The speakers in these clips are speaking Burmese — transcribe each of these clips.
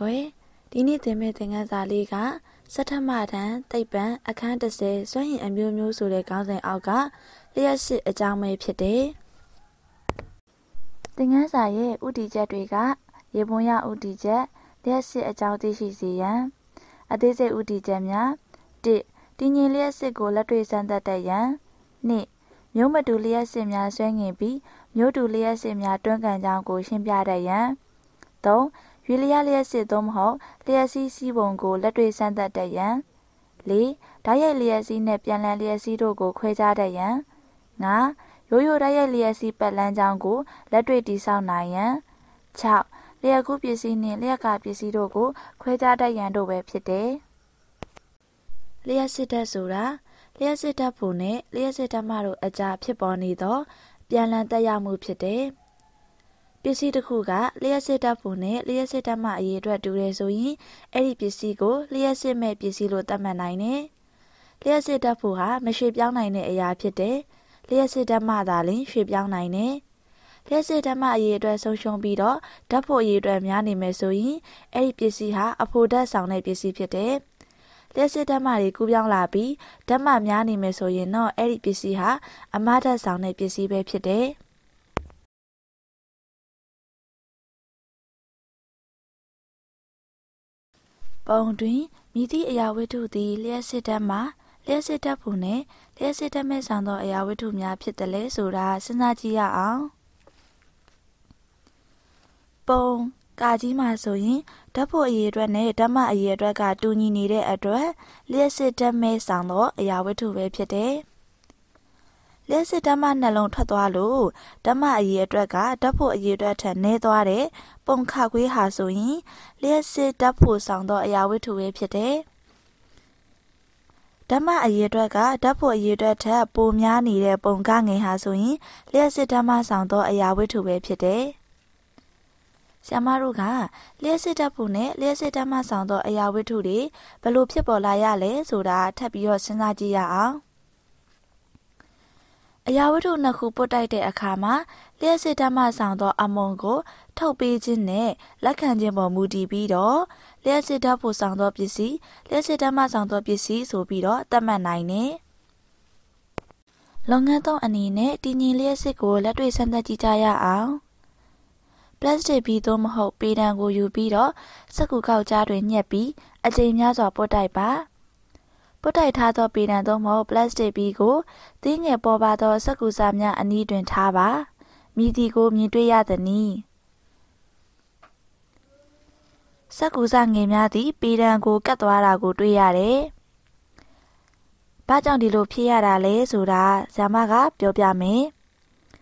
ကွယ်ဒီနေ့သင်မဲ့သင်ခန်းစာလေးကစထမထံတိတ်ပံအခန်း30စွန့်ရင်အမျိုးမျိုးဆိုတဲ့ခေါင်းစဉ်အောက်ကလျှက်ရှိအကြောင်းပဲဖြစ်တယ်သင်ခန်းစာရဲ့ဥတီချက်တွေက ရေပွန်ရဥတီချက်လျှက်ရှိအကြောင်းသိရှိစေရန် အသေးစိတ်ဥတီချက်များ1တင်းငင်လျှက်စစ်ကိုလက်တွေ့စမ်းသပ်တတ်ရန်2မျိုးမတူလျှက်စစ်များဆွဲငင်ပြီးမျိုးတူလျှက်စစ်များတွန်းကန်ကြောင်းကို ရှင်းပြတတ်ရန်3ရွေလျားလျက်စစ်သို့မဟုတ်လျက်စီးစီးပုံကိုလက်တွေ့ဆန်းသက်တတ်ရန်၄ဓာတ်ရိုက်လျက်စီးနှင့်ပြန်လည်လျက်စီးတို့ကိုခွဲခြားတတ်ရန်၅ရိုးရိုးဓာတ်ရိုက်လျက်စီးပတ်လန်းကြောင်းကိုလက်တွေ့တည်ဆောက်နိုင်ရန်၆လျက်ကူးပစ္စည်းနှင့်လျက်ကပစ္စည်းတို့ကို ခွဲခြားတတ်ရန်တို့ပဲဖြစ်တယ်လျက်စစ်ဓာတ်ဆိုတာလျက်စစ်ဓာတ်ပုံနဲ့လျက်စစ်ဓာတ်မတို့အကြားဖြစ်ပေါ်နေသော ပြန်လည်တက်ရောက်မှုဖြစ်တယ်။ပစ္စည်းတစ်ခုကလျှက်စစ်တပ်ပုံနဲ့လျှက်စစ်တပ်မှအရေးအတွက်တူတယ်ဆိုရင်အဲ့ဒီပစ္စည်းကိုလျှက်စစ်မဲ့ပစ္စည်းလို့သတ်မှတ်နိုင်တယ်။လျှက်စစ်တပ်ပုံဟာမရွှေ့ပြောင်းနိုင်တဲ့အရာဖြစ်တယ်။လျှက်စစ်တပ်မှသာလျှင်ရွှေ့ပြောင်းနိုင်တယ်။လျှက်စစ်တပ်မှအရေးအတွက်ဆုံးရှုံးပြီးတော့ဓာတ်ဖို့အရေးအတွက်များနေမယ်ဆိုရင်အဲ့ဒီပစ္စည်းဟာအဖို့ဓာတ်ဆောင်တဲ့ပစ္စည်းဖြစ်တယ်။လက်စစ်ဓမ္မတွေကူးပြောင်းလာပြီးဓမ္မများနေမယ်ဆိုရင်တော့အဲ့ဒီပစ္စည်းဟာအမတ်တ်ဆောင်တဲ့ပစ္စည်းပဲဖြစ်တယ်။ပုံတွင်မိသည့်အရာဝတ္ထုသည်လျှက်စစ်တမ်းမှာလျှက်စစ်တပ်ဖို့နဲ့လျှက်စစ်တပ်မဲ့ဆောင်သော အရာဝတ္ထုများဖြစ်တယ်လဲဆိုတာစဉ်းစားကြည့်ရအောင်ပုံကာကြီးမှာဆိုရင်ဓာတ်ဖို့အရေအတွက်နဲ့ဓမ္မအရေအတွက်ကတူညီနေတဲ့အတွက်လျှက်စစ်တပ်မဲ့ဆောင်သောအရာဝတ္ထုပဲဖြစ်တယ်။လျှက်စစ်ဓမ္မနှလုံးထွက်သွားလို့ဓမ္မအရေးအတွက်ကဓာတ်ဖို့အရေးအတွက်ထက်နည်းသွားတဲ့ပုံခခွေးဟာဆိုရင်လျှက်စစ်ဓာတ်ဖို့ဆောင်သောအရာဝတ္ထုပဲဖြစ်တယ်ဓမ္မအရေးအတွက်ကဓာတ်ဖို့အရေးအတွက်ထက်ပိုများနေတဲ့ပုံကငယ်ဟာဆိုရင်လျှက်စစ်ဓမ္မဆောင်သောအရာဝတ္ထုပဲဖြစ်တယ်ဆ iam တို့ကလျှက်စစ်တပ်ဖို့နဲ့လျှက်စစ်တပ်မှဆောင်သောအရာဝတ္ထုတွေဘလို့ဖြစ်ပေါ်လာရလဲဆိုတာထပ်ပြီးတော့စဉ်းစားကြည့်ရအောင်။အရာဝတ္ထုနှစ်ခုပုတ်တိုက်တဲ့အခါမှာလျှက်စစ်ဓာတ်မှဆောင်သောအမုံကိုထုတ်ပေးခြင်းနဲ့လက်ခံခြင်းပေါ်မူတည်ပြီးတော့လျှက်စစ်ဓာတ်ဖို့ဆောင်သောပစ္စည်းလျှက်စစ်ဓာတ်မှဆောင်သောပစ္စည်းဆိုပြီးတော့သတ်မှတ်နိုင်တယ်။လုပ်ငန်းသုံးအနေနဲ့တည်ငြိမ်လျှက်စစ်ကိုလက်တွေ့စမ်းသပ်ကြည့်ကြရအောင်။ပလတ်စတစ်ပြီးသို့မဟုတ်ပေတံကိုယူပြီးတော့စက္ကူကောက်ကြားတွင်ညှက်ပြီးအကြိမ်များစွာပုတ်တိုက်ပါ။ပုတ်တိုက်ထားသောပေနံသို့မဟုတ်ပလတ်စတစ်ဘီကိုသင်းငယ်ပေါ်ပါသောစက္ကူစာများအနီးတွင်ထားပါမိသည်ကိုမြင်တွေ့ရသည်နီစက္ကူစာငယ်များသည်ပေဒံကိုကတ်သွားတာကိုတွေ့ရတယ်။ဘာကြောင့်ဒီလိုဖြစ်ရတာလဲဆိုတာဇာမက ပြောပြမယ်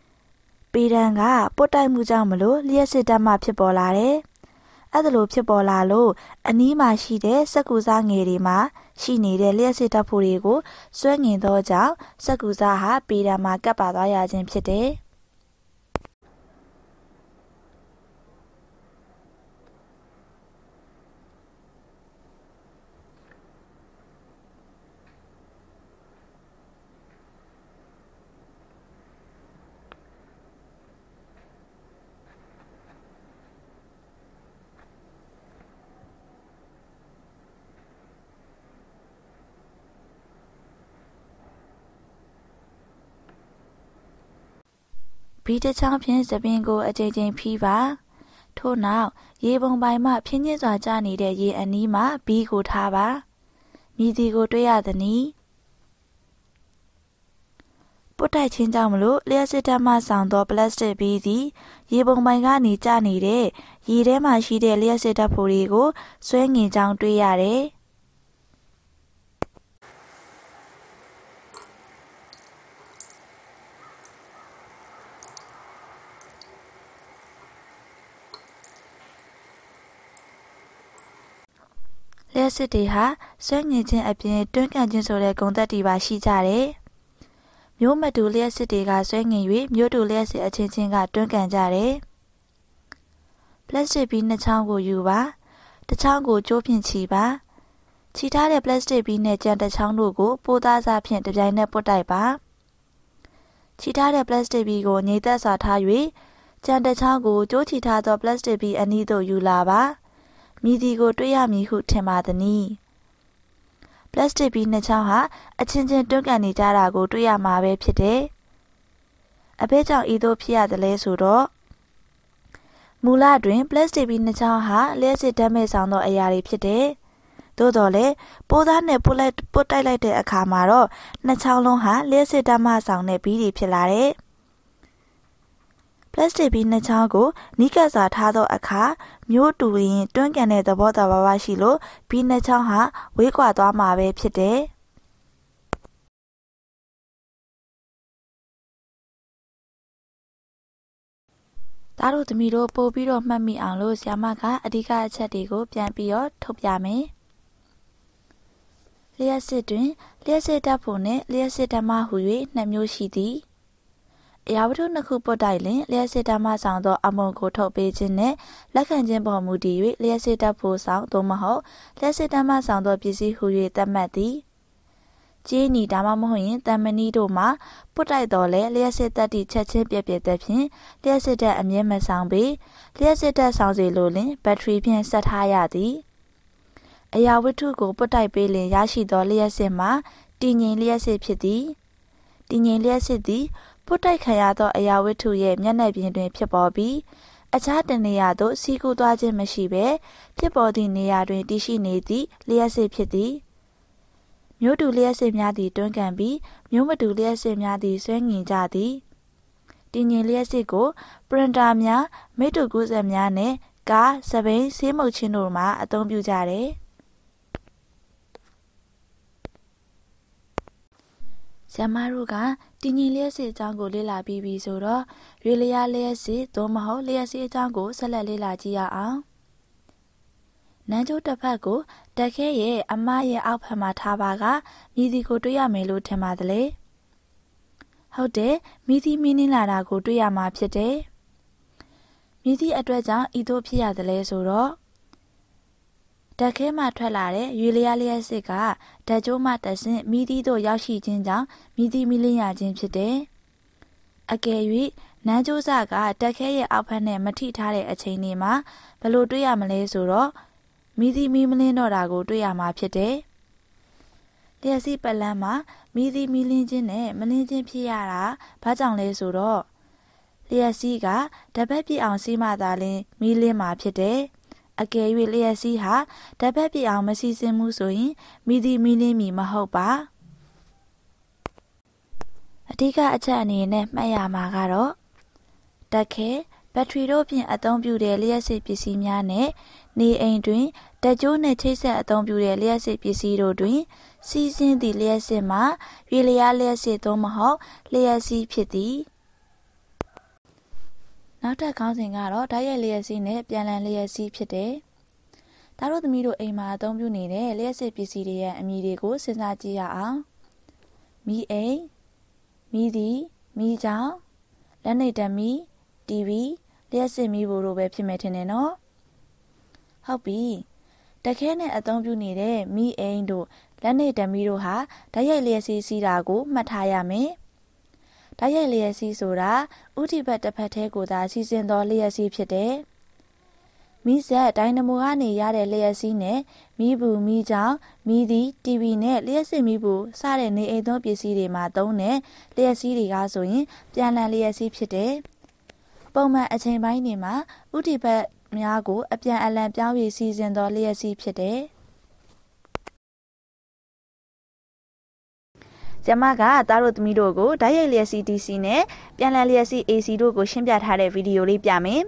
။ပေဒံကပုတ်တိုက်မှုကြောင့်မလို့လျှက်စစ်တမ်းမှဖြစ်ပေါ်လာတယ်။အဲ့ဒါလိုဖြစ်ပေါ်လာလို့အနီးမှာရှိတဲ့စက်ကူစားငယ်တွေမှာရှိနေတဲ့လျှက်စစ်တပ်ဖို့တွေကိုစွဲငင်သောကြောင့်စက်ကူစားဟာပေဒံမှာကပ်ပါသွားရခြင်းဖြစ်တယ်။ဘီတစ်ချောင်းဖြင့်သပင်ကိုအကြိမ်ကြိမ်ဖီးပါထို့နောက်ရေပုံပိုင်မှဖြင်းညစ်စွာကျနေတဲ့ရေအနီးမှာဘီးကိုထားပါမြည်သည်ကိုတွေ့ရသည်နီပုတ်တိုက်ခြင်းကြောင့်မလို့လျှက်စစ်တပ်မှဆောင်သောပလတ်စတစ်ဘီးသည် ရေပုံပိုင်ကနေကျနေတဲ့ရေထဲမှာရှိတဲ့လျှက်စစ်တပ်ဖိုတွေကိုဆွဲငင်ကြောင်းတွေ့ရတယ်။က်စစ်တွေဟာဆွဲငင်ခြင်းအပြင်တွန်းကန်ခြင်းဆိုတဲ့ဂုဏ်သက်တွေပါရှိကြတယ်။မျိုးမတူလျက်စစ်တွေကဆွဲငင်၍မျိုးတူလျက်စစ်အချင်းချင်းကတွန်းကန်ကြတယ်။ပလတ်စတစ်ဘီးနှစ်ချောင်းကိုယူပါ။တစ်ချောင်းကိုကျိုးဖြင့်ချီပါ။ချီထားတဲ့ပလတ်စတစ်ဘီးနဲ့ကြံတစ်ချောင်းတို့ကို ပိုးသားစားဖြင့်တစ်ပြိုင်နက်ပုတ်တိုက်ပါ။ချီထားတဲ့ပလတ်စတစ်ဘီးကိုငိတ်သက်စွာထား၍ကြံတစ်ချောင်းကိုကျိုးချီထားသောပလတ်စတစ်ဘီးအနီးသို့ယူလာပါ။မိသည်ကို တွေ့ရမည်ဟုထင်ပါသနည်းပလတ်စတစ်ဘီးနှစ်ချောင်းဟာအချင်းချင်းတွန့်ကန်နေကြတာကို တွေ့ရမှာပဲဖြစ်တယ်အဘဲကြောင့်ဤသို့ဖြစ်ရသလဲဆိုတော့မူလတွင်ပလတ်စတစ်ဘီးနှစ်ချောင်းဟာလျှက်စစ်ဓာတ်မဲ့ဆောင်သောအရာတွေဖြစ်တယ်သို့တော်လည်းပိုးသားနဲ့ပုတ်လိုက်ပုတ်တိုက်လိုက်တဲ့အခါမှာတော့နှစ်ချောင်းလုံးဟာလျှက်စစ်ဓာတ်မဆောင်တဲ့ဘီးတွေဖြစ်လာတယ်။ပလတ်စတစ်ဘီးနှစ်ချောင်းကို နီးကပ်စွာထားသောအခါမျိုးတူရင် တွန်းကန်တဲ့သဘောသဘာဝရှိလို့ဘီးနှစ်ချောင်းဟာဝေးကွာသွားမှာပဲဖြစ်တယ်။သားတို့သမီးတို့ပို့ပြီးတော့မှတ်မိအောင်လို့ဆ iam ကအဓိကအချက်တွေကို ပြန်ပြီးတော့ထုတ်ပြမယ်။လျှက်စစ်တွင်လျှက်စစ်ဓာတ်ပုံနှင့်လျှက်စစ်ဓမ္မဟု၍နှစ်မျိုးရှိသည်။အရာဝတ္ထုနှစ်ခုပွတ်တိုက်လင် လျှက်စစ်တမဆောင်သောအမုံကိုထုတ်ပေးခြင်းနှင့်လက်ခံခြင်းပေါ်မူတည်၍လျှက်စစ်တပ်ဖို့ဆောင်သို့မဟုတ်လျှက်စစ်တမဆောင်သောပစ္စည်းဟု၍သတ်မှတ်သည်ကျင်းနီဒါမှမဟုတ်ရင်တမ်မနီတို့မှာပုတ်တိုက်တော်လဲလျက်စစ်တက်တီချက်ချင်းပြက်ပြက်တဲ့ဖြင့်လျက်စစ်တက်အမြဲမဆောင်ပေလျက်စစ်တက်ဆောင်စီလို့လင်ဘက်ထရီဖြင့်ဆက်ထားရသည်အရာဝတ္ထုကိုပုတ်တိုက်ပေးလင်ရရှိသောလျက်စစ်မှာတည်ငြိမ်လျက်စစ်ဖြစ်သည်တည်ငြိမ်လျက်စစ်သည်ပုတ်တိုက်ခံရသောအရာဝတ္ထုရဲ့မျက်နှာပြင်တွင်ဖြစ်ပေါ်ပြီးအခြားတနေရာသို့စီးကူးသွားခြင်းမရှိဘဲဖြစ်ပေါ်သည့်နေရာတွင်တည်ရှိနေသည့်လျှက်စစ်ဖြစ်သည်မျိုးတူလျှက်စစ်များသည်တွန်းကန်ပြီးမျိုးမတူလျှက်စစ်များသည်ဆွဲငင်ကြသည်တင်ញင်လျှက်စစ်ကိုပရင်တာများမိတ္တူကူးစက်များနဲ့ကားစပိန်ဆေးမုတ်ချင်းတို့မှာအသုံးပြုကြတယ်။ဇမတို့ကတည်ငြိမ်လျက်စီအကြောင်းကို လေ့လာပြီးပြီဆိုတော့ရွေလျားလျက်စီသို့မဟုတ်လျက်စီအကြောင်းကိုဆက်လက်လေ့လာကြည့်ရအောင်နန်းကျိုးတစ်ဖက်ကိုတက်ခဲရဲ့အမရဲ့အောက်ဖက်မှာထားပါကမြည်ဒီကို တွေ့ရမယ်လို့ထင်ပါသလဲဟုတ်တယ်မြည်ဒီမင်းနှလာတာကို တွေ့ရမှာဖြစ်တယ်မြည်ဒီအတွက်ကြောင့်ဤသို့ဖြစ်ရသလဲဆိုတော့ဓာတ်ခဲမှထွက်လာတဲ့ရွေလျားလျက်စစ်ကဓာတ်ကြိုးမှတဆင့်မိသီးသို့ရောက်ရှိခြင်းကြောင့်မိသီးမိလင်းရခြင်းဖြစ်တယ်။အကယ်၍နန်းကြိုးစကဓာတ်ခဲရဲ့အောက်ဖက်နဲ့မထိထားတဲ့အချိန်တွေမှာဘလို့တွေ့ရမလဲဆိုတော့မိသီးမိမလင်းတော့တာကို တွေ့ရမှာဖြစ်တယ်။လျက်စီပလန်းမှာမိသီးမိလင်းခြင်းနဲ့မလင်းခြင်းဖြစ်ရတာဘာကြောင့်လဲဆိုတော့လျက်စီးကတပတ်ပြည့်အောင်စီးမှသာလင်းမီးလင်းမှာဖြစ်တယ်။အကယ်၍လျက်စီးဟာတပတ်ပြည့်အောင်မစီစဉ်မှုဆိုရင်မိသည်မိနှင်းမီမဟုတ်ပါအဓိကအချက်အနေနဲ့မှတ်ရမှာကတော့တက်ခဲဘက်ထရီတို့ဖြင့်အသုံးပြုတဲ့လျှက်စစ်ပစ္စည်းများနဲ့နေအိမ်တွင်တကြိုးနဲ့ချိတ်ဆက်အသုံးပြုတဲ့လျှက်စစ်ပစ္စည်းတို့တွင် စီးဆင်းသည့်လျှက်စစ်မှာရွေလျားလျှက်စစ်သို့မဟုတ်လျှက်စီးဖြစ်သည်။နောက်ထပ်ခေါင်းစဉ်ကတော့ဓာတ်ရိုက်လျက်စီးနဲ့ပြန်လည်လျက်စီးဖြစ်တယ်။သားတို့သမီးတို့အိမ်မှာအသုံးပြုနေတဲ့လျက်စစ်ပစ္စည်းတွေရဲ့အမည်တွေကိုစဉ်းစားကြည့်ရအောင်။မီးအိမ်၊မီးသည်၊မီးကြောင်၊လက်နေတမီး၊ TV လျက်စစ်မီးဘိုးတို့ပဲဖြစ်မယ်ထင်တယ်နော်။ဟုတ်ပြီ။တခဲနဲ့အသုံးပြုနေတဲ့မီးအိမ်တို့လက်နေတမီးတို့ဟာဓာတ်ရိုက်လျက်စီးစီးတာကိုမှတ်ထားရမယ်။တိုက်ရိုက်လျက်စီးဆိုတာဥတီဘတ်တစ်ဖက်သေးကိုသာစီစဉ်သောလျက်စီးဖြစ်တယ်။မီးဇက်ဒိုင်နမိုကနေရတဲ့လျက်စီးနဲ့မီးဘူးမီးကြောင်မီးသည် TV နဲ့လျက်စစ်မီးဘူးစတဲ့နေအိမ်သုံးပစ္စည်းတွေမှာသုံးတဲ့လျက်စီးတွေကဆိုရင်ပြန်လည်လျက်စီးဖြစ်တယ်။ပုံမှန်အချိန်ပိုင်းတွေမှာဥတီဘတ်များကိုအပြန်အလှန်ပြောင်းရည်စီစဉ်သောလျက်စီးဖြစ်တယ်။ကျမကသားတို့သမီးတို့ကိုဓာတ်ရိုက်လျက်စီ DC နဲ့ပြန်လည်လျက်စီ AC တို့ကိုရှင်းပြထားတဲ့ဗီဒီယိုလေးပြမယ်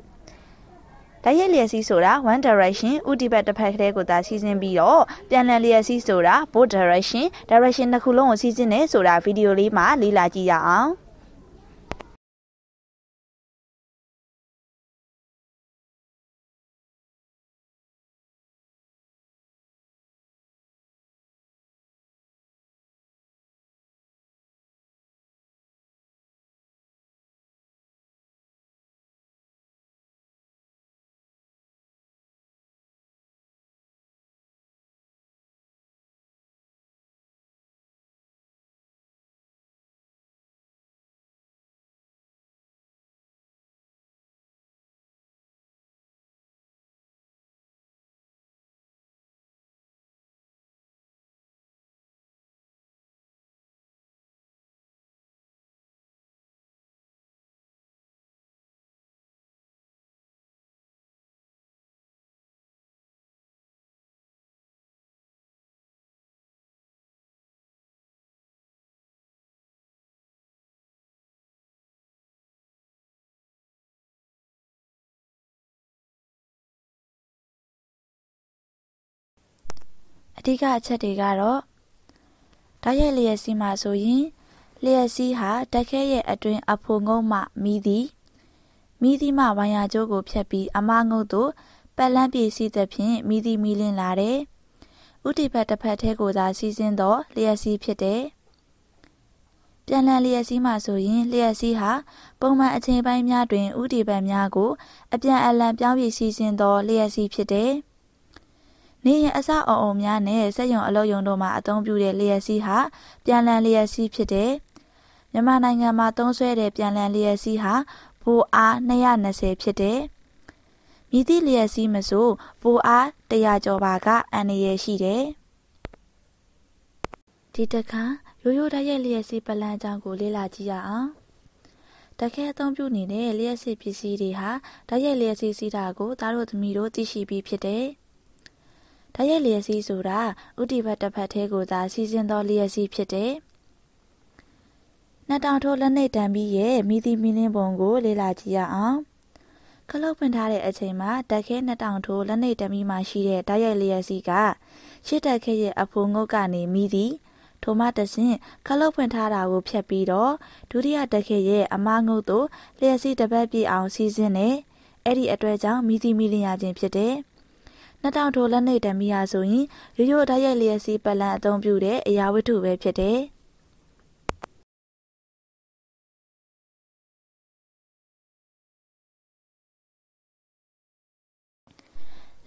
ဓာတ်ရိုက်လျက်စီဆိုတာ one direction ဥတီဘက်တစ်ဖက်ကတည်းကိုသာစီစဉ်ပြီးတော့ပြန်လည်လျက်စီဆိုတာ both direction direction နှစ်ခုလုံးကိုစီစဉ်နေဆိုတာဗီဒီယိုလေးမှာလေ့လာကြည့်ရအောင်အဓိကအချက်တွေကတော့ဓာတ်ရိုက်လျက်စီးမှာဆိုရင်လျက်စီးဟာဓာတ်ခဲရဲ့အတွင်းအဖိုငုံမှမီးသည်မီးသည်မှဝိုင်ယာကျိုးကိုဖြတ်ပြီးအမငုံသို့ပတ်လန်းပြေးစီးသဖြင့်မီးသည်မီးလင်းလာတယ်ဥတီဖက်တစ်ဖက်ထဲကိုသာစီးဆင်းသောလျက်စီးဖြစ်တယ်ပြန်လည်လျက်စီးမှဆိုရင်လျက်စီးဟာပုံမှန်အချိန်ပိုင်းများတွင်ဥတီပတ်များကို အပြန်အလှန်ပြောင်းပြေးစီးဆင်းသောလျက်စီးဖြစ်တယ်။နေရင်အစအုံအုံများနဲ့စက်ရုံအလုပ်ရုံတို့မှာအသုံးပြုတဲ့လျှက်စီးဟာပြန်လည်လျှက်စီးဖြစ်တယ်။မြန်မာနိုင်ငံမှာသုံးစွဲတဲ့ပြန်လည်လျှက်စီးဟာဘိုအား220ဖြစ်တယ်။မြည်သည့်လျှက်စီးမဆိုဘိုအား100ကျော်ပါက အန္တရာယ်ရှိတယ်။ဒီတခါရိုးရိုးတိုက်ရိုက်လျှက်စီးပလန်ကြောင့်ကိုလေ့လာကြည့်ရအောင်။တခဲအသုံးပြုနေတဲ့လျှက်စစ်ပစ္စည်းတွေဟာဓာတ်ရိုက်လျှက်စစ်စီးတာကိုသားတို့သမီးတို့သိရှိပြီးဖြစ်တယ်။ဓာတ်ရိုက်လျက်စီးဆိုတာဥတီဘတ်တစ်ဖက်သေးကိုသာစီစဉ်သောလျက်စီးဖြစ်တယ်။နှစ်တောင်ထိုးလက်နှိပ်တံပြီးရဲ့မိသီမိလင်းပုံကိုလေ့လာကြည့်ရအောင်။ခလုတ်ဖွင့်ထားတဲ့အချိန်မှာတက်ခဲနှစ်တောင်ထိုးလက်နှိပ်တံပြီးမှရှိတဲ့ဓာတ်ရိုက်လျက်စီးကရှစ်တက်ခဲရဲ့အဖိုးငုတ်ကနေမိသီထိုမှတဆင့်ခလုတ်ဖွင့်ထားတာကိုဖြတ်ပြီးတော့ဒုတိယတက်ခဲရဲ့အမငုတ်တို့လျက်စီးတစ်ပတ်ပြည့်အောင်စီစဉ်တယ်။အဲ့ဒီအတွက်ကြောင့်မိသီမိလင်းရခြင်းဖြစ်တယ်။2000ဒေါ်လာနဲ့တန်မီယာဆိုရင်ရိုးရိုးဓာတ်ရိုက်လျက်စီးပတ်လန်အသုံးပြုတဲ့အရာဝတ္ထုပဲဖြစ်တယ်။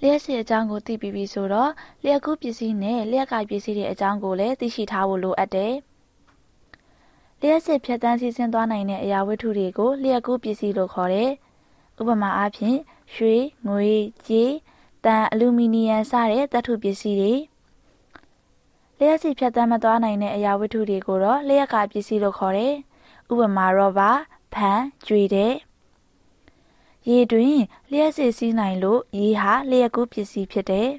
လျှက်စီအကြောင်းကိုသိပြီးပြီဆိုတော့လျှက်ကူးပစ္စည်းနဲ့လျှက်ကိုက်ပစ္စည်းတွေအကြောင်းကိုလည်းသိရှိထားဖို့လိုအပ်တယ်။လျှက်စစ်ဖြတ်တန်းစီစဉ်သွားနိုင်တဲ့အရာဝတ္ထုတွေကိုလျှက်ကူးပစ္စည်းလို့ခေါ်တယ်။ဥပမာအားဖြင့်ရွှေ၊ငွေ၊ကြေးတန်အလူမီနီယံစတဲ့သတ္ထုပစ္စည်းတွေလျှက်စီဖြတ်သန်းမသွားနိုင်တဲ့အရာဝတ္ထုတွေကိုတော့လျှက်ကပစ္စည်းလို့ခေါ်တယ်။ဥပမာရောဘာဖန်ကြွေတဲ့ရေတွင်လျှက်စီစီးနိုင်လို့ရေဟာလျှက်ကူးပစ္စည်းဖြစ်တယ်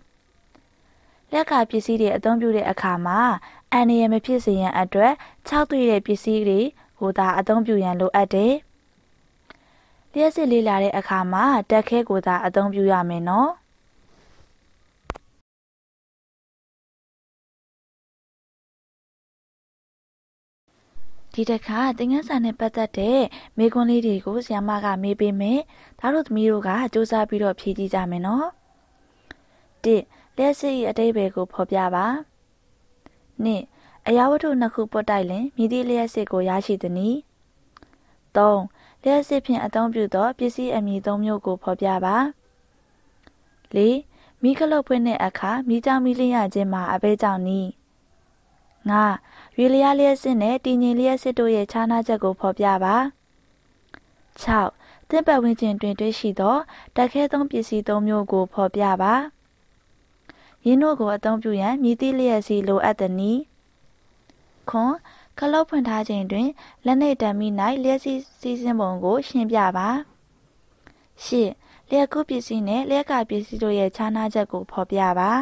။လျှက်ကပစ္စည်းတွေအသုံးပြုတဲ့အခါမှာအန္တရာယ်မဖြစ်စေရန်အတွက်ခြောက်သွေ့တဲ့ပစ္စည်းတွေကိုသာအသုံးပြုရန်လိုအပ်တယ်။လျှက်စစ်လေးလာတဲ့အခါမှာတက်ခဲကိုသာအသုံးပြုရမယ်နော်။ဒီတစ်ခါသင်ခန်းစာနဲ့ပတ်သက်တဲ့မေးခွန်းလေးတွေကိုဆရာမကမေးပေးမယ်။ဒါတို့သမီးတို့ကစူးစမ်းပြီးတော့ဖြေကြည့်ကြမယ်နော်။၁လက်စစ်၏အတိတ်ဘယ်ကိုဖော်ပြပါ။၂အရာဝတ္ထုနှစ်ခုပွတ်တိုက်လင်မြည်သည့်လျှက်စစ်ကိုရရှိသည်နီ။၃လျှက်စစ်ဖြင့်အသုံးပြုသောပစ္စည်းအမည်၃မျိုးကိုဖော်ပြပါ။၄မိခလုတ်ဖွင့်တဲ့အခါမိကြောင်မိလျှခြင်းမှာအဘဲကြောင့်နီ။၅ရွေလျားလျက်စစ်နဲ့တည်ငြိမ်လျက်စစ်တို့ရဲ့ခြားနားချက်ကိုဖော်ပြပါ6သင့်ပတ်ဝန်းကျင်တွင်တွေ့ရှိသောတက်ခဲသုံးပစ္စည်း၃မျိုးကိုဖော်ပြပါရင်းတို့ကိုအသုံးပြုရန်မြည်သည့်လျက်စီလိုအပ်သည်နီခွန်ခလုတ်ဖွင့်ထားချိန်တွင်လက်နှိပ်တံမိ၌လျက်စီစီစဉ်ပုံကိုရှင်းပြပါရှင်းလျက်ကုပစ္စည်းနဲ့လျက်ကပစ္စည်းတို့ရဲ့ခြားနားချက်ကိုဖော်ပြပါ